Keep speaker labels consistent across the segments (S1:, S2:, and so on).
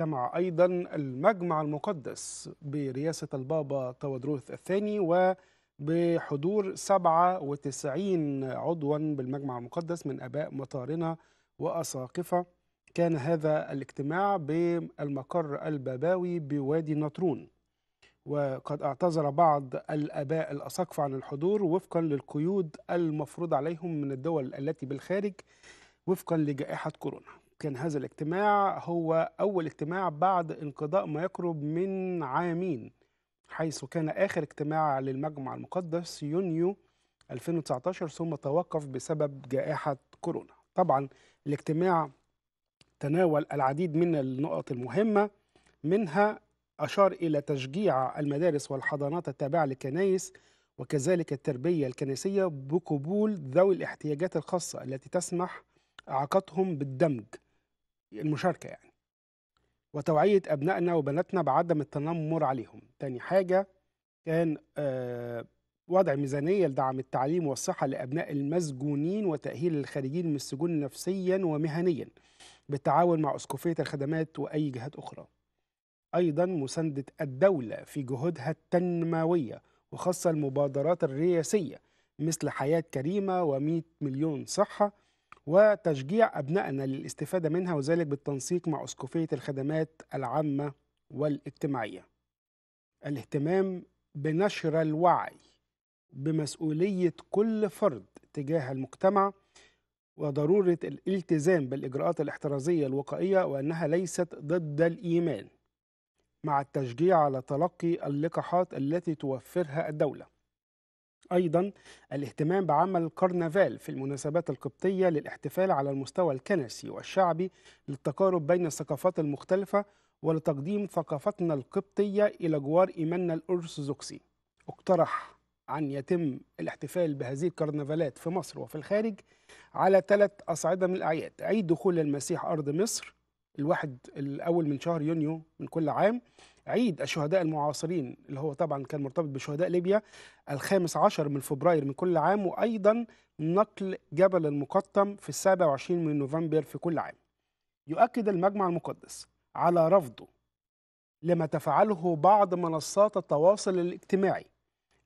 S1: اجتمع أيضا المجمع المقدس برئاسة البابا تودروث الثاني وبحضور 97 عضوا بالمجمع المقدس من اباء مطارنه واساقفه كان هذا الاجتماع بالمقر الباباوي بوادي نطرون وقد اعتذر بعض الاباء الاساقفه عن الحضور وفقا للقيود المفروض عليهم من الدول التي بالخارج وفقا لجائحه كورونا كان هذا الاجتماع هو أول اجتماع بعد انقضاء ما يقرب من عامين حيث كان آخر اجتماع للمجمع المقدس يونيو 2019 ثم توقف بسبب جائحة كورونا طبعا الاجتماع تناول العديد من النقط المهمة منها أشار إلى تشجيع المدارس والحضانات التابعة للكنايس وكذلك التربية الكنسية بقبول ذوي الاحتياجات الخاصة التي تسمح إعاقتهم بالدمج المشاركه يعني وتوعيه ابنائنا وبناتنا بعدم التنمر عليهم تاني حاجه كان آه، وضع ميزانيه لدعم التعليم والصحه لابناء المسجونين وتاهيل الخارجين من السجون نفسيا ومهنيا بالتعاون مع اسقفيه الخدمات واي جهات اخرى ايضا مسانده الدوله في جهودها التنمويه وخاصه المبادرات الرئاسيه مثل حياه كريمه و100 مليون صحه وتشجيع أبنائنا للاستفادة منها وذلك بالتنسيق مع أسقفية الخدمات العامة والاجتماعية الاهتمام بنشر الوعي بمسؤولية كل فرد تجاه المجتمع وضرورة الالتزام بالإجراءات الاحترازية الوقائية وأنها ليست ضد الإيمان مع التشجيع على تلقي اللقاحات التي توفرها الدولة أيضا الاهتمام بعمل كرنفال في المناسبات القبطية للاحتفال على المستوى الكنسي والشعبي للتقارب بين الثقافات المختلفة ولتقديم ثقافتنا القبطية إلى جوار إيماننا الأرثوذكسي اقترح أن يتم الاحتفال بهذه الكرنفالات في مصر وفي الخارج على ثلاث أصعدة من الأعياد عيد دخول المسيح أرض مصر الواحد الاول من شهر يونيو من كل عام عيد الشهداء المعاصرين اللي هو طبعا كان مرتبط بشهداء ليبيا الخامس عشر من فبراير من كل عام وايضا نقل جبل المقطم في السابع وعشرين من نوفمبر في كل عام يؤكد المجمع المقدس على رفضه لما تفعله بعض منصات التواصل الاجتماعي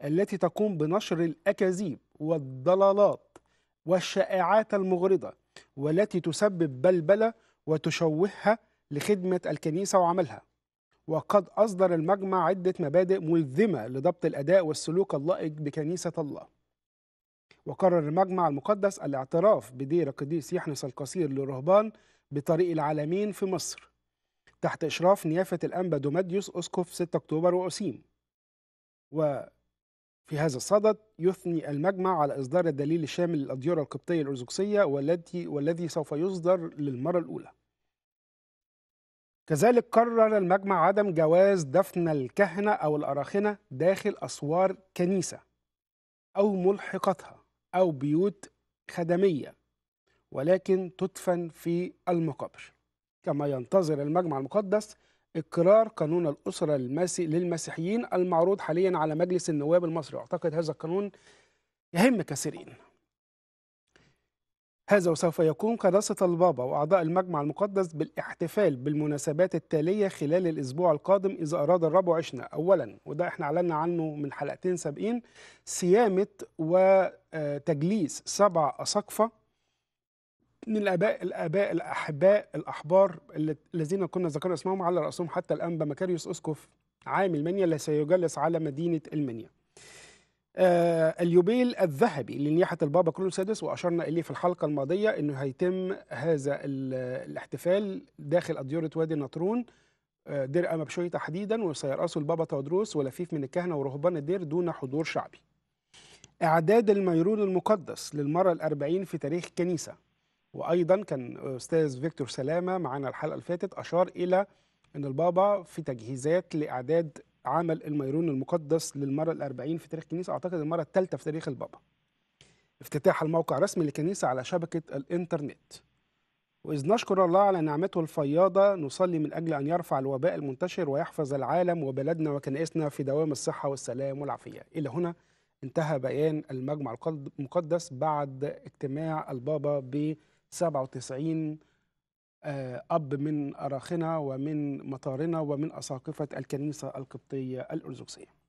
S1: التي تقوم بنشر الاكاذيب والضلالات والشائعات المغرضه والتي تسبب بلبله وتشوهها لخدمة الكنيسة وعملها وقد أصدر المجمع عدة مبادئ ملزمة لضبط الأداء والسلوك اللائق بكنيسة الله وقرر المجمع المقدس الاعتراف بدير قديس يحنس القصير للرهبان بطريق العالمين في مصر تحت إشراف نيافة الأنبا دوماديوس أسقف 6 أكتوبر وأسيم و في هذا الصدد يثني المجمع على إصدار الدليل الشامل للأديرة القبطية الأرثوذكسية والتي والذي سوف يصدر للمرة الأولى. كذلك قرر المجمع عدم جواز دفن الكهنة أو الأراخنة داخل أسوار كنيسة أو ملحقتها أو بيوت خدمية ولكن تدفن في المقابر كما ينتظر المجمع المقدس اقرار قانون الاسره المسي للمسيحيين المعروض حاليا على مجلس النواب المصري اعتقد هذا القانون يهم كثيرين هذا وسوف يكون قداسة البابا وأعضاء المجمع المقدس بالاحتفال بالمناسبات التالية خلال الأسبوع القادم إذا أراد الرب عشنا أولا وده احنا أعلنا عنه من حلقتين سابقين صيامة وتجليس آه، سبع أساقفة من الاباء الاباء الاحباء الاحبار الذين كنا ذكرنا اسمهم على راسهم حتى الان بمكاريوس اسكوف عام المنيا اللي سيجلس على مدينه المنيا. آه اليوبيل الذهبي لنياحه البابا كرول السادس واشرنا اليه في الحلقه الماضيه انه هيتم هذا الاحتفال داخل اديوره وادي النطرون آه اما بشوي تحديدا وسيرأسه البابا تودروس ولفيف من الكهنه ورهبان الدير دون حضور شعبي. إعداد الميرون المقدس للمرة الأربعين في تاريخ الكنيسة وايضا كان استاذ فيكتور سلامه معانا الحلقه اللي فاتت اشار الى ان البابا في تجهيزات لاعداد عمل الميرون المقدس للمره الأربعين في تاريخ الكنيسه اعتقد المره الثالثه في تاريخ البابا افتتاح الموقع الرسمي للكنيسه على شبكه الانترنت وإذ نشكر الله على نعمته الفياضة نصلي من أجل أن يرفع الوباء المنتشر ويحفظ العالم وبلدنا وكنائسنا في دوام الصحة والسلام والعافية إلى هنا انتهى بيان المجمع المقدس بعد اجتماع البابا ب 97 آه، أب من أراخنا ومن مطارنا ومن أساقفة الكنيسة القبطية الأرثوذكسية